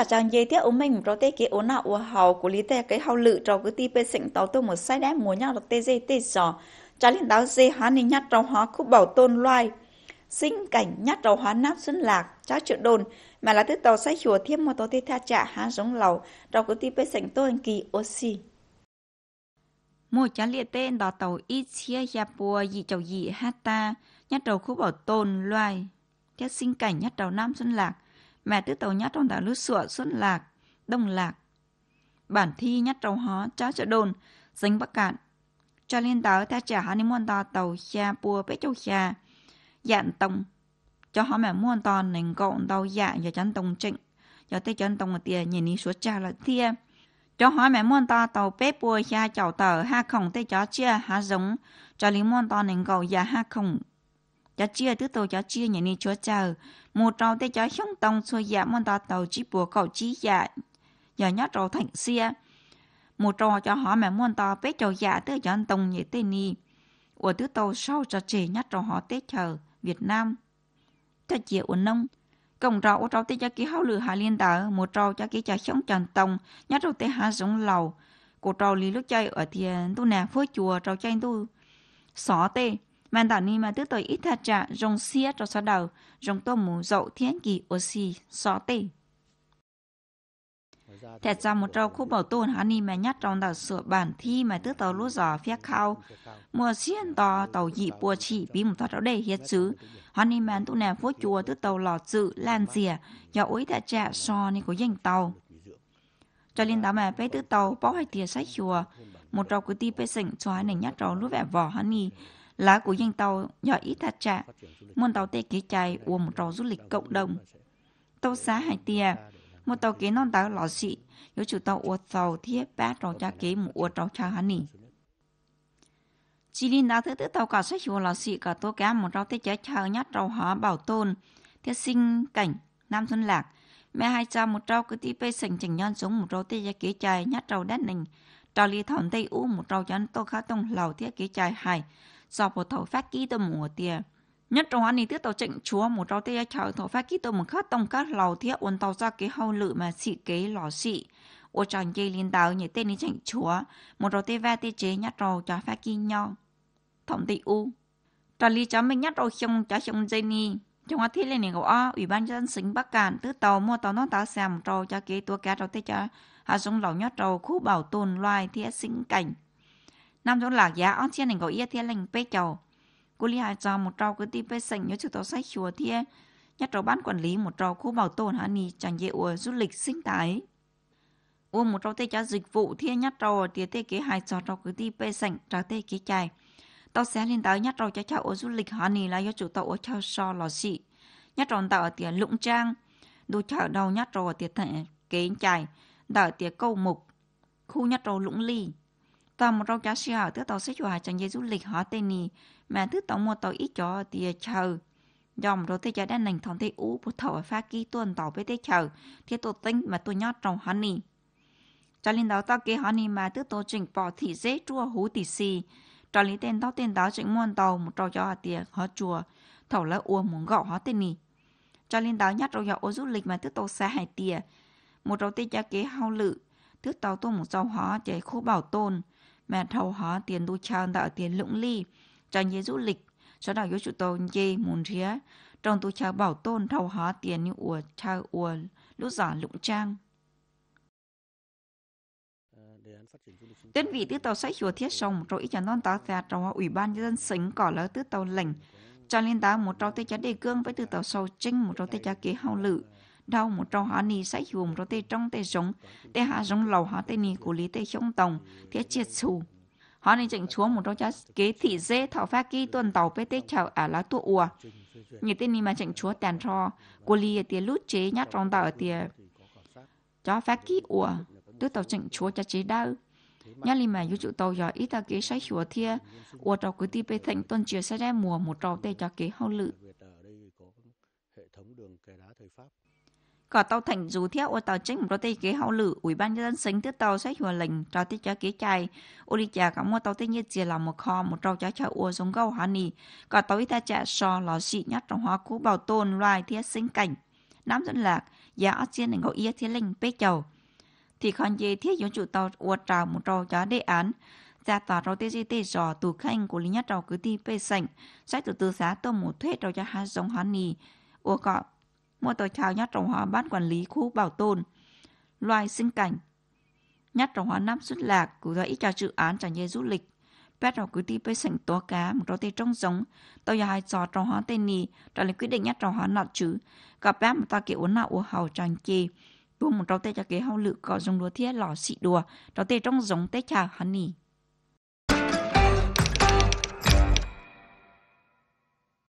là chàng dây tiếc ống mình rồi tê kế ống nào ua hậu của lý tê cái hào lự rồi cứ ti bê sỉnh tàu tôi một sai đáp mùa nhau rồi tê dây tê giò chả liên đáo dê hóa nên nhát rau hóa khúc bảo tôn loài sinh cảnh nhát rau hóa nắp xuân lạc chá chữ đồn mà là tức tàu sai chùa thêm một tàu tê tha trả há giống lầu rồi cứ ti bê sỉnh tôi anh kỳ oxy mùa chả liên tên đó tàu ít chia ya bùa dị chầu dị hát ta nhát đầu khúc bảo tôn loài theo sinh cảnh nhát đầu nam xuân lạc mẹ tứ tàu nhát trong đảo lướt sụa xuất lạc, đông lạc. Bản thi nhát trâu hó, chá chợ đồn, dính bắc cạn. Cho liên tàu ta trả hà ni muôn to tàu xa bùa bế châu xa, dạng tông. Cho họ mẹ muôn to nền gọn tàu dạng và chắn tông trịnh. Cho tới chắn tông ở tìa nhìn đi xuống trà là thia. Cho họ mẹ muôn to tàu bế bùa xa chảo tờ ha khổng tới chó chia ha giống. Cho lý muôn to nền gọn dạ ha khổng cho chia tứ tổ cho chia nhà ni chúa chờ một trâu tê cho không tông xua dạ môn ta tàu chỉ bùa cầu chỉ dạ giờ nhớ trâu thành xia một trâu cho họ mẹ môn ta bế trâu dạ tứ cho anh tông như tê ni của tứ tổ sau cho trẻ nhớ trâu họ tê chờ Việt Nam cho chia ổn nông cổng rau ô trâu tê cho ký hậu lửa hà liên tờ một trâu cho ký cho không trần tông nhớ trâu tê hạ giống lầu của trò lý lúc chơi ở thiền tu nè phơi chùa trò chơi tu xỏ tê màn tỏ ni mà tư tội ít thật trả rong xia cho sao đầu, rong tôm mù dậu thiên kỳ ô xì, xó tỉ. Thật ra một trâu khu bảo tồn hắn ni mà nhắc trong đảo sửa bản thi mà tức tàu lũ giò phía khao. Mùa xiên to tàu dị bùa chỉ bí một thoát áo đề hiết chứ. Hắn ni mà tụ nè phố chùa tức tàu lò dự lan dìa, do ối đã trả so ni của dành tàu. Cho liên đá mà bế tức tàu bó hai tìa sách chùa. Một trâu cứ ti bế sỉnh cho hắn này nhắc trâu lũ vẻ vỏ hắn ni lá của danh tàu nhỏ ít thật trả, một tàu tê kế chạy của một trò du lịch cộng đồng. Tàu xá hai tia, một tàu kế non tàu lò xị, yếu chủ tàu ua tàu thiết bát trò cha kế một ua trò cha hắn nỉ. Chỉ linh đã thứ tư tàu cả sách hồ lò xị cả tố cá một trò tê chế chờ nhát tàu hóa bảo tồn thiết sinh cảnh, nam xuân lạc, mẹ hai cha một trò cứ tí bê sành chẳng nhân xuống một trò tê gia kế chài nhát trâu đất nình trò lì thỏm tây u một trâu chán tô khá tông lầu thiết kế chài hài do bộ thầu phát ký tâm mùa tia nhất trong anh tiết tàu chỉnh chúa một rau tia chờ thầu phát ký tâm một khát tông các lầu thiết uốn tàu ra cái hậu lự mà xị kế lò xị ô chọn dây liên tàu như tên đi chỉnh chúa một rau tia va tia chế nhất rau cho phát ký nhau thổng tị u trả lý cho mình nhất rau xong cho xong dây ni trong thiết lên này có ủy ban dân xính bắc cản tứ tàu mua tàu nó tàu xem trâu cho kế tua cá trâu tê cho hạ dùng lẩu nhất trâu khu bảo tồn loài thiết sinh cảnh Nam chỗ lạc giá ông chia này có ia thiên lành bê chầu. Cô li hai cho một trò cứ tìm bê sành nhớ chữ tàu sách chùa thiên. Nhất trò ban quản lý một trò khu bảo tồn hạ nì chẳng dễ ủa du lịch sinh thái. Ua một trò tê cho dịch vụ thiên nhất trò tía tê kế hai trò trò cứ tìm bê sành trà tê kế chài. Tàu sẽ lên tới nhất trò cho cháu ủa du lịch hạ nì là do chủ tàu ủa cho so lò xị. Nhất trò tạo ở tía lũng trang. Đồ chở đầu nhất trò tía thẻ kế chài. Đợi tía câu mục. Khu nhất trò lũng ly ta một rau cá xì hào thứ tàu sẽ chùa chẳng dây du lịch họ tên nì mà thứ tàu một tàu ít cho thì chờ dòng rồi thế giờ đang nành thòng thế ú bút thầu pha kí tuần tàu với thế chờ thế tôi tính mà tôi nhót trong hắn nì cho nên đó ta kế hắn nì mà thứ tôi chỉnh bỏ thị dễ chua hú thì xì cho lý tên tao tên đó chỉnh muôn tàu một rau cho thì họ chùa thầu là ua muốn gạo họ tên nì cho nên đó nhát rau cho ô du lịch mà thứ tôi xa hải tìa một rau thế giờ kế hao lự thứ tàu tôi một rau họ để khô bảo tồn mẹ thâu hóa tiền tu chang tạo tiền lũng ly cho nhé du lịch cho đạo yếu chủ tàu dê muốn ría trong tu cha bảo tôn thâu hóa tiền như ủa cha ủa lũ giả lũng trang Đơn vị tư tàu sách chùa thiết sông rồi cho non tá ra trong ủy ban dân xính cỏ lỡ tư tàu lệnh cho liên tá một trâu tê chá đề cương với tư tàu sâu trinh một trâu tê chá kế hao lự đau một trâu họ nì sách vùng rồi tê trong tê giống tê hạ giống lầu họ tê nì của lý tê chống tổng thế chiết xù họ nên chỉnh chúa một trâu cha kế thị dễ thảo phát kỹ tuần tàu bê tê chào à lá tua ua như tê ni mà chỉnh chúa tàn ro của lý ở tía lút chế nhát trong tàu ở tía cho phát kỹ ua tứ tàu chỉnh chúa cho chế đau nhát li mà yu trụ tàu giờ ít ta kế sách chúa thia ua trâu cứ ti bê thành tuần chia sẽ ra mùa một trâu tê cho kế hậu lự có tàu thành dù theo ô tàu chính một tây kế hậu lử ủy ban nhân dân sinh tiếp tàu sách hòa lệnh cho tiết cho kế chai ô đi chả có mua tàu tây nhiệt chia là một kho một trâu cho cho ô giống gâu hà nì có tàu ít ta chả so lò xị nhất trong hóa cú bảo tồn loài thiết sinh cảnh nam dân lạc giá ở trên đỉnh ngẫu yết thiết linh bế chầu thì còn gì thiết yếu chủ tàu ô trào một trâu cho đề án ra tòa rau tê di tê giò tù khanh của lý nhất rau cứ ti bê sảnh sách từ từ giá tôm một thuyết rau cho hai giống hà nì ô cọ mua tờ chào nhát trồng hóa ban quản lý khu bảo tồn loài sinh cảnh. Nhát trồng hóa Nam xuất lạc của dõi cho dự án trải dây du lịch. Petro cứ đi bê sảnh tố cá một rô tê trong giống, tàu nhà hai giò trồng hóa tên nì, trả lời quyết định nhát trồng hóa nọ chứ. gặp bé một ta kể uống nọ uống hầu chẳng chê. Bố một rô tê cho kế hậu lự có dùng đua thiết lò xị đùa, rô tê trong giống Tết chào hắn nì.